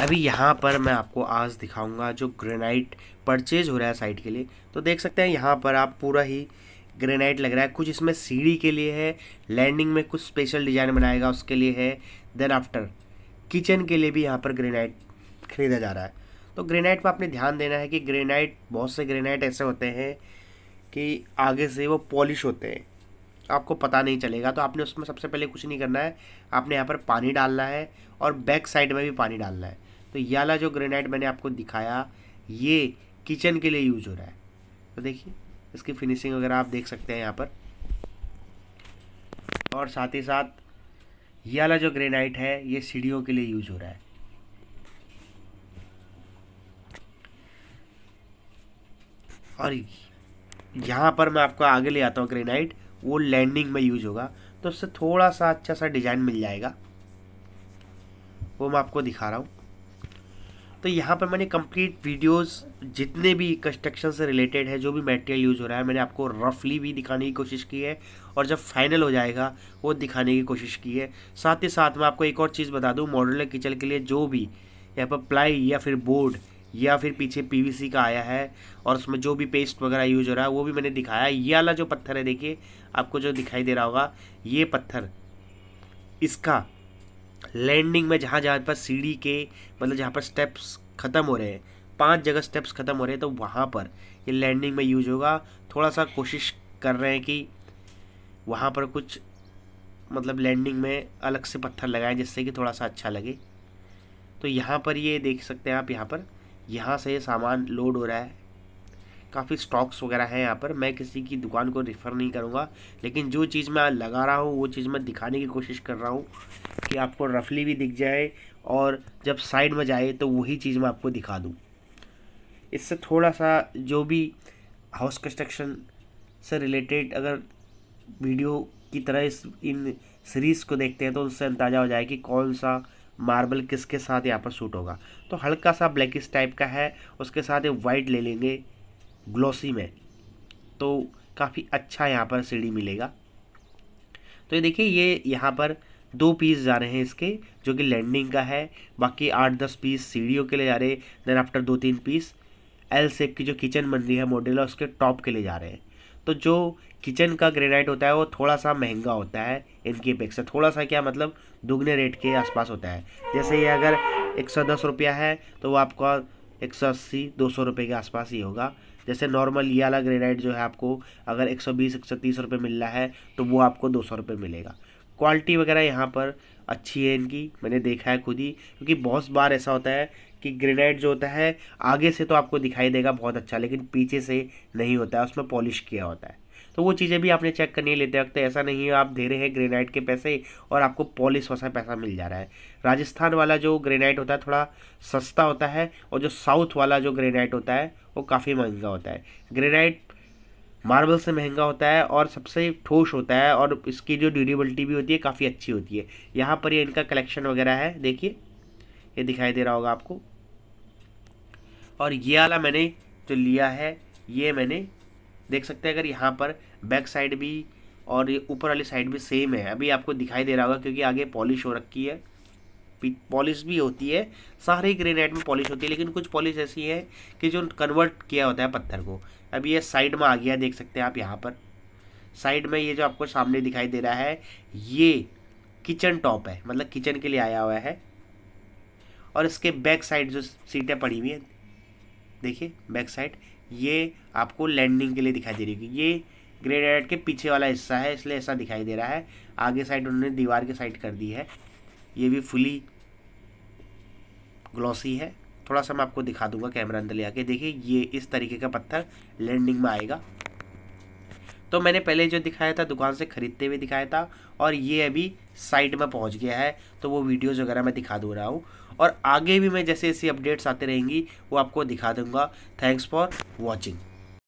अभी यहाँ पर मैं आपको आज दिखाऊंगा जो ग्रेनाइट परचेज हो रहा है साइट के लिए तो देख सकते हैं यहाँ पर आप पूरा ही ग्रेनाइट लग रहा है कुछ इसमें सीढ़ी के लिए है लैंडिंग में कुछ स्पेशल डिज़ाइन बनाएगा उसके लिए है देन आफ्टर किचन के लिए भी यहाँ पर ग्रेनाइट खरीदा जा रहा है तो ग्रेनाइट पर आपने ध्यान देना है कि ग्रेनाइट बहुत से ग्रेनाइट ऐसे होते हैं कि आगे से वो पॉलिश होते हैं आपको पता नहीं चलेगा तो आपने उसमें सबसे पहले कुछ नहीं करना है आपने यहाँ पर पानी डालना है और बैक साइड में भी पानी डालना है तो ये वाला जो ग्रेनाइट मैंने आपको दिखाया ये किचन के लिए यूज हो रहा है तो देखिए इसकी फिनिशिंग वगैरह आप देख सकते हैं यहाँ पर और साथ ही साथ ये वाला जो ग्रेनाइट है ये सीढ़ियों के लिए यूज हो रहा है और यहाँ पर मैं आपको आगे ले आता हूँ ग्रेनाइट वो लैंडिंग में यूज होगा तो उससे थोड़ा सा अच्छा सा डिज़ाइन मिल जाएगा वो मैं आपको दिखा रहा हूँ तो यहाँ पर मैंने कंप्लीट वीडियोस जितने भी कंस्ट्रक्शन से रिलेटेड है जो भी मटेरियल यूज़ हो रहा है मैंने आपको रफली भी दिखाने की कोशिश की है और जब फाइनल हो जाएगा वो दिखाने की कोशिश की है साथ ही साथ मैं आपको एक और चीज़ बता दूँ मॉडुलर किचन के लिए जो भी यहाँ पर प्लाई या फिर बोर्ड या फिर पीछे पी का आया है और उसमें जो भी पेस्ट वगैरह यूज हो रहा है वो भी मैंने दिखाया ये वाला जो पत्थर है देखिए आपको जो दिखाई दे रहा होगा ये पत्थर इसका लैंडिंग में जहाँ जहाँ पर सीढ़ी के मतलब जहाँ पर स्टेप्स ख़त्म हो रहे हैं पांच जगह स्टेप्स ख़त्म हो रहे हैं तो वहाँ पर ये लैंडिंग में यूज होगा थोड़ा सा कोशिश कर रहे हैं कि वहाँ पर कुछ मतलब लैंडिंग में अलग से पत्थर लगाएं जिससे कि थोड़ा सा अच्छा लगे तो यहाँ पर ये देख सकते हैं आप यहाँ पर यहाँ से ये सामान लोड हो रहा है काफ़ी स्टॉक्स वगैरह हैं यहाँ पर मैं किसी की दुकान को रेफ़र नहीं करूँगा लेकिन जो चीज़ मैं लगा रहा हूँ वो चीज़ मैं दिखाने की कोशिश कर रहा हूँ कि आपको रफली भी दिख जाए और जब साइड में जाए तो वही चीज़ मैं आपको दिखा दूँ इससे थोड़ा सा जो भी हाउस कंस्ट्रक्शन से रिलेटेड अगर वीडियो की तरह इस इन सीरीज़ को देखते हैं तो उससे अंदाज़ा हो जाए कि कौन सा मार्बल किसके साथ यहाँ पर सूट होगा तो हल्का सा ब्लैकिस टाइप का है उसके साथ ये वाइट ले लेंगे ग्लोसी में तो काफ़ी अच्छा यहाँ पर सीढ़ी मिलेगा तो ये देखिए ये यहाँ पर दो पीस जा रहे हैं इसके जो कि लैंडिंग का है बाकी आठ दस पीस सीढ़ियों के लिए जा रहे हैं देन आफ्टर दो तीन पीस एल सेप की जो किचन बन रही है है उसके टॉप के लिए जा रहे हैं तो जो किचन का ग्रेनाइट होता है वो थोड़ा सा महंगा होता है इनकी अपेक्षा थोड़ा सा क्या मतलब दुगने रेट के आसपास होता है जैसे ये अगर एक सौ दस रुपया है तो वो आपका एक सौ अस्सी दो सौ रुपये के आसपास ही होगा जैसे नॉर्मल ये वाला ग्रेनाइट जो है आपको अगर एक सौ बीस एक सौ तीस रुपये मिल रहा है तो वो आपको दो सौ रुपये मिलेगा क्वालिटी वगैरह यहाँ पर अच्छी है इनकी मैंने देखा है खुद ही क्योंकि बहुत बार ऐसा होता है कि ग्रेनाइट जो होता है आगे से तो आपको दिखाई देगा बहुत अच्छा लेकिन पीछे से नहीं होता है उसमें पॉलिश किया होता है तो वो चीज़ें भी आपने चेक करनी है लेते वक्त ऐसा नहीं है आप दे रहे हैं ग्रेनाइट के पैसे और आपको पॉलिस वैसा पैसा मिल जा रहा है राजस्थान वाला जो ग्रेनाइट होता है थोड़ा सस्ता होता है और जो साउथ वाला जो ग्रेनाइट होता है वो काफ़ी महंगा होता है ग्रेनाइट मार्बल से महंगा होता है और सबसे ठोस होता है और इसकी जो ड्यूरेबिलिटी भी होती है काफ़ी अच्छी होती है यहाँ पर ये इनका कलेक्शन वगैरह है देखिए ये दिखाई दे रहा होगा आपको और ये वाला मैंने जो लिया है ये मैंने देख सकते हैं अगर यहाँ पर बैक साइड भी और ये ऊपर वाली साइड भी सेम है अभी आपको दिखाई दे रहा होगा क्योंकि आगे पॉलिश हो रखी है पॉलिश भी होती है सारे ग्रेनाइट में पॉलिश होती है लेकिन कुछ पॉलिश ऐसी है कि जो कन्वर्ट किया होता है पत्थर को अभी ये साइड में आ गया देख सकते हैं आप यहाँ पर साइड में ये जो आपको सामने दिखाई दे रहा है ये किचन टॉप है मतलब किचन के लिए आया हुआ है और इसके बैक साइड जो सीटें पड़ी हुई हैं देखिए बैक साइड ये आपको लैंडिंग के लिए दिखाई दे रही होगी ये ग्रेनाइट के पीछे वाला हिस्सा है इसलिए ऐसा दिखाई दे रहा है आगे साइड उन्होंने दीवार के साइड कर दी है ये भी फुली ग्लॉसी है थोड़ा सा मैं आपको दिखा दूंगा कैमरा अंदर ले आके देखिए ये इस तरीके का पत्थर लैंडिंग में आएगा तो मैंने पहले जो दिखाया था दुकान से ख़रीदते हुए दिखाया था और ये अभी साइट में पहुंच गया है तो वो वीडियोज़ वगैरह मैं दिखा दो रहा हूँ और आगे भी मैं जैसे ऐसी अपडेट्स आते रहेंगी वो आपको दिखा दूँगा थैंक्स फॉर वॉचिंग